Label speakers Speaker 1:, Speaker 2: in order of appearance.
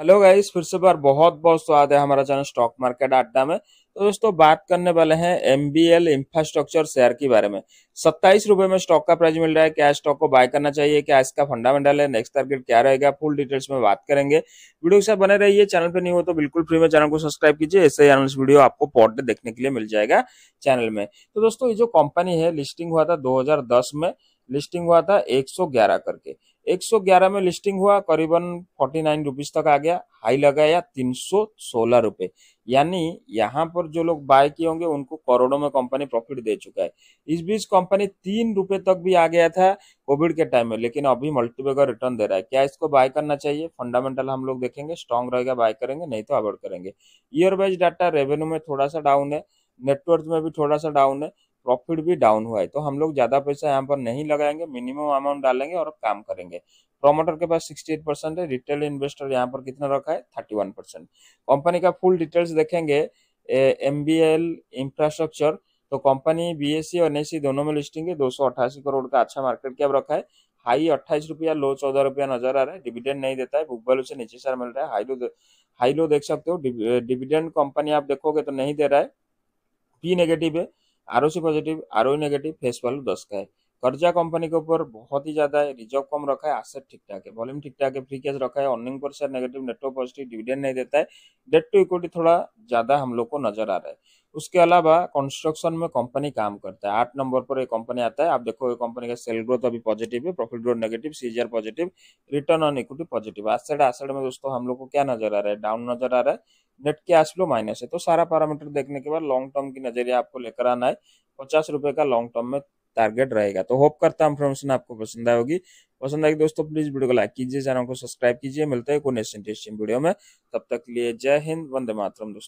Speaker 1: hello guys फिर से बार बहुत बहुत स्वागत है हमारा चैनल स्टॉक मार्केट अड्डा में तो दोस्तों बात करने वाले हैं M B L infrastructure share के बारे में सत्ताईस रुपए में स्टॉक का प्राइस मिल रहा है क्या स्टॉक को बाय करना चाहिए क्या इसका फंडामेंटल है नेक्स्ट टारगेट क्या रहेगा फुल डिटेल्स में बात करेंगे वीडियो के साथ बने रहिए चैनल पर नहीं हो तो बिल्कुल फ्री में चैनल को सब्सक्राइब कीजिए ऐसे एनालिस वीडियो आपको पॉट देखने के लिए मिल जाएगा चैनल में तो दोस्तों ये जो कंपनी है लिस्टिंग हुआ था दो में लिस्टिंग हुआ था 111 करके 111 में लिस्टिंग हुआ करीबन 49 रुपीस तक आ गया हाई लगाया तीन सौ सोलह रुपये यानी यहाँ पर जो लोग बाय किए होंगे उनको करोड़ों में कंपनी प्रॉफिट दे चुका है इस बीच कंपनी तीन रुपए तक भी आ गया था कोविड के टाइम में लेकिन अभी मल्टीपेगर रिटर्न दे रहा है क्या इसको बाय करना चाहिए फंडामेंटल हम लोग देखेंगे स्ट्रांग रहेगा बाय करेंगे नहीं तो अवॉइड करेंगे ईयर वाइज डाटा रेवेन्यू में थोड़ा सा डाउन है नेटवर्क में भी थोड़ा सा डाउन है प्रॉफिट भी डाउन हुआ है तो हम लोग ज़्यादा पैसा यहाँ पर नहीं लगाएंगे मिनिमम अमाउंट डालेंगे और काम करेंगे प्रोमोटर के पास 68 परसेंट है रिटेल इन्वेस्टर यहाँ पर कितना रखा है 31 परसेंट कंपनी का फुल डिटेल्स देखेंगे एम बी इंफ्रास्ट्रक्चर तो कंपनी बी एस सी और एन e दोनों में लिस्टिंग है दो करोड़ का अच्छा मार्केट कैप रखा है हाई अट्ठाईस रुपया लो चौदह रुपया नजर आ रहा है डिविडेंड नहीं देता है बुक वैल्यू से नीचे सर मिल रहा है हाई लो हाई लो देख सकते हो डिविडेंड कंपनी आप देखोगे तो नहीं दे रहा है पी नेगेटिव है R O C positive negative face value दस का है कर्जा कंपनी के ऊपर बहुत ही ज्यादा है रिजर्व कम रखा है आसेट ठीक ठाक है वॉल्यूम ठीक ठाक है फ्री कैश रखा है अर्निंग पर share negative network positive dividend नहीं देता है डेट टू इक्विटी थोड़ा ज्यादा हम लोग को नजर आ रहा है उसके अलावा कंस्ट्रक्शन में कंपनी काम करता है आठ नंबर पर एक कंपनी आता है आप देखो ये कंपनी का सेल ग्रोथ अभी पॉजिटिव है profit growth negative CGR positive return on equity positive asset asset में दोस्तों हम लोग को क्या नजर आ रहा है डाउन नजर आ रहा है नेट कैश फ्लो माइनस है तो सारा पैरामीटर देखने के बाद लॉन्ग टर्म की नजरिया आपको लेकर आना है पचास रुपए का लॉन्ग टर्म में टारगेट रहेगा तो होप करता हूँ इन्फॉर्मेशन आपको पसंद आएगी पसंद आएगी दोस्तों प्लीज वीडियो को लाइक कीजिए चैनल को सब्सक्राइब कीजिए मिलते हैं कोई नेक्स्ट वीडियो में तब तक लिए जय हिंद वंदे मातरम दोस्तों